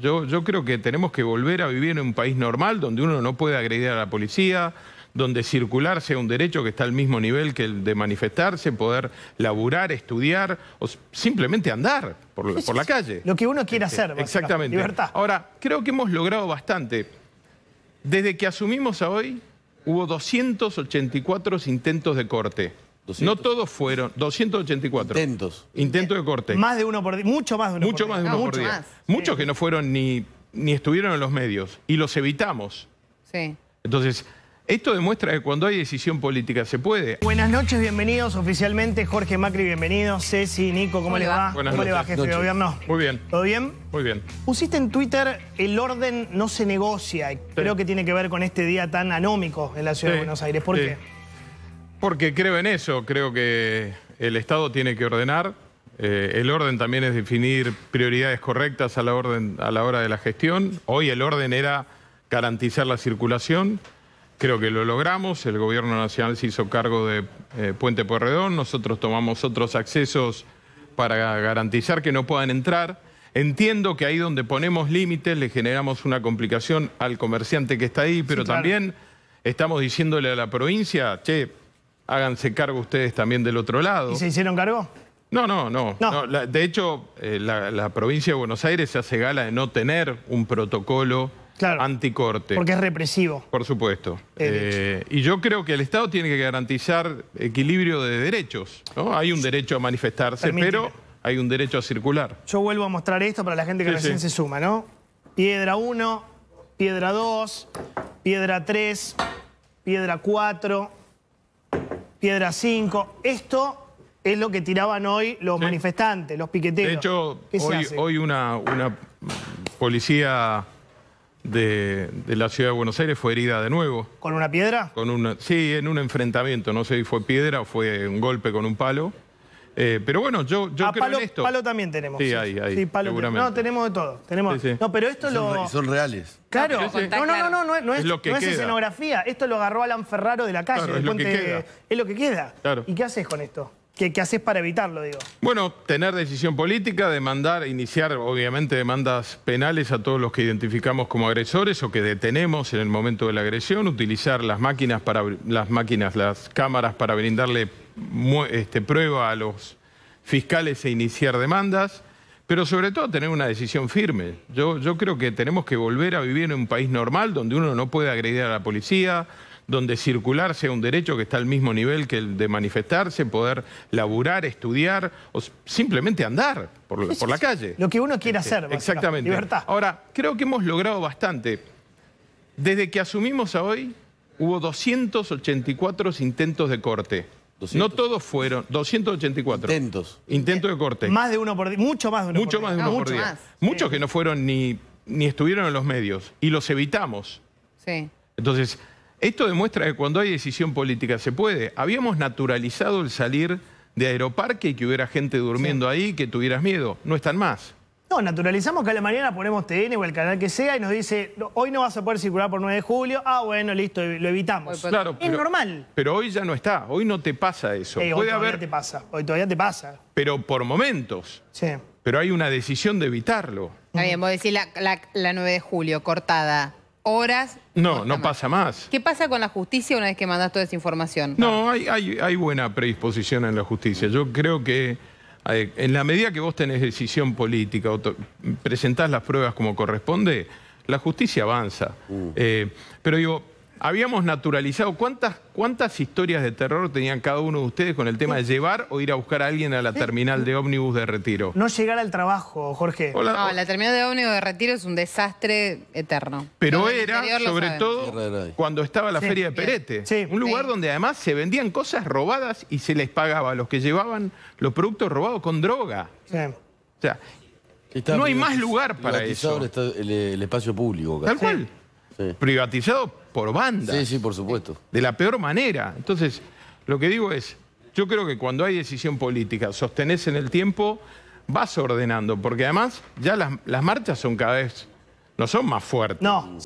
Yo, creo que tenemos que volver a vivir en un país normal donde uno no puede agredir a la policía, donde circular sea un derecho que está al mismo nivel que el de manifestarse, poder laburar, estudiar o simplemente andar por, la calle. Lo que uno quiere este, hacer. Exactamente. Libertad. Ahora, creo que hemos logrado bastante. Desde que asumimos a hoy, hubo 284 intentos de corte. No todos fueron, 284. Intentos. Intentos de corte. Más de uno por día, mucho más de uno Mucho más de uno ah, por Muchos que no fueron ni, ni estuvieron en los medios y los evitamos. Sí. Entonces, esto demuestra que cuando hay decisión política se puede. Buenas noches, bienvenidos oficialmente. Jorge Macri, bienvenidos. Ceci, Nico, ¿cómo, le va? ¿Cómo le va, jefe de gobierno? Muy bien. ¿Todo bien? Muy bien. Pusiste en Twitter el orden no se negocia. Creo que tiene que ver con este día tan anómico en la ciudad de Buenos Aires. ¿Por qué? Porque creo en eso, creo que el Estado tiene que ordenar, eh, el orden también es definir prioridades correctas a la, orden, a la hora de la gestión. Hoy el orden era garantizar la circulación, creo que lo logramos, el Gobierno Nacional se hizo cargo de eh, Puente Porredón, nosotros tomamos otros accesos para garantizar que no puedan entrar. Entiendo que ahí donde ponemos límites le generamos una complicación al comerciante que está ahí, pero también estamos diciéndole a la provincia, che, háganse cargo ustedes también del otro lado. ¿Y se hicieron cargo? No, no, no. de hecho, eh, la, provincia de Buenos Aires se hace gala de no tener un protocolo anticorte. Porque es represivo. Por supuesto. Eh, y yo creo que el Estado tiene que garantizar equilibrio de derechos. ¿no? Hay un derecho a manifestarse, pero hay un derecho a circular. Yo vuelvo a mostrar esto para la gente que recién se suma, ¿no? Piedra 1, piedra 2, piedra 3, piedra 4... Piedra 5. Esto es lo que tiraban hoy los manifestantes, los piqueteros. De hecho, hoy, una, una, policía de, de, la ciudad de Buenos Aires fue herida de nuevo. ¿Con una piedra? Con una, sí, en un enfrentamiento. No sé si fue piedra o fue un golpe con un palo. Eh, pero bueno, yo, yo ah, creo palo, en esto. Palo también tenemos. Sí, ahí, seguramente. No, tenemos de todo. no, pero esto son, lo... Son reales. Claro. No, no, no, no, no, es, escenografía. Esto lo agarró Alan Ferraro de la calle. es, lo que queda. es lo que queda. Claro. ¿Y qué haces con esto? ¿Qué, ¿Qué, haces para evitarlo, digo? Bueno, tener decisión política, demandar, iniciar obviamente demandas penales a todos los que identificamos como agresores o que detenemos en el momento de la agresión, utilizar las máquinas para las máquinas, las cámaras para brindarle este, prueba a los fiscales e iniciar demandas, pero sobre todo tener una decisión firme. Yo, yo creo que tenemos que volver a vivir en un país normal donde uno no puede agredir a la policía, donde circular sea un derecho que está al mismo nivel que el de manifestarse, poder laburar, estudiar o simplemente andar por, la, calle. Lo que uno quiere este, hacer. Exactamente. Libertad. Ahora, creo que hemos logrado bastante. Desde que asumimos a hoy, hubo 284 intentos de corte. No todos fueron, 284. Intentos. Intentos de corte. Más de uno por día, mucho más de uno mucho por día. Más de uno por día. Muchos que no fueron ni, ni estuvieron en los medios y los evitamos. Sí. Entonces, esto demuestra que cuando hay decisión política se puede. Habíamos naturalizado el salir de Aeroparque y que hubiera gente durmiendo ahí ahí, que tuvieras miedo. No están más. No, naturalizamos que a la mañana ponemos TN o el canal que sea y nos dice, hoy no vas a poder circular por 9 de julio, ah, bueno, listo, lo evitamos. Claro, es normal. Pero hoy ya no está, hoy no te pasa eso. Eh, hoy todavía te pasa, hoy todavía te pasa. Pero por momentos. Sí. Pero hay una decisión de evitarlo. Está bien, vos decís la, 9 de julio, cortada horas. No, no pasa más. ¿Qué pasa con la justicia una vez que mandas toda esa información? No, hay, hay buena predisposición en la justicia. Yo creo que en la medida que vos tenés decisión política presentás las pruebas como corresponde, la justicia avanza. Mm. Eh, pero digo, habíamos naturalizado. ¿Cuántas, ¿Cuántas historias de terror tenían cada uno de ustedes con el tema de llevar o ir a buscar a alguien a la terminal de ómnibus de retiro? No llegar al trabajo, Jorge. Hola. No, la terminal de ómnibus de retiro es un desastre eterno. Pero era, sobre todo, cuando estaba la feria de Perete. Un lugar donde además se vendían cosas robadas y se les pagaba a los que llevaban los productos robados con droga. Sí. O sea, no hay más lugar para eso. el, espacio público. Tal cual. Privatizado por banda. Sí, sí, por supuesto. De la peor manera. Entonces, lo que digo es, yo creo que cuando hay decisión política, sostenés en el tiempo, vas ordenando, porque además ya las, las marchas son cada vez, no son más fuertes. No.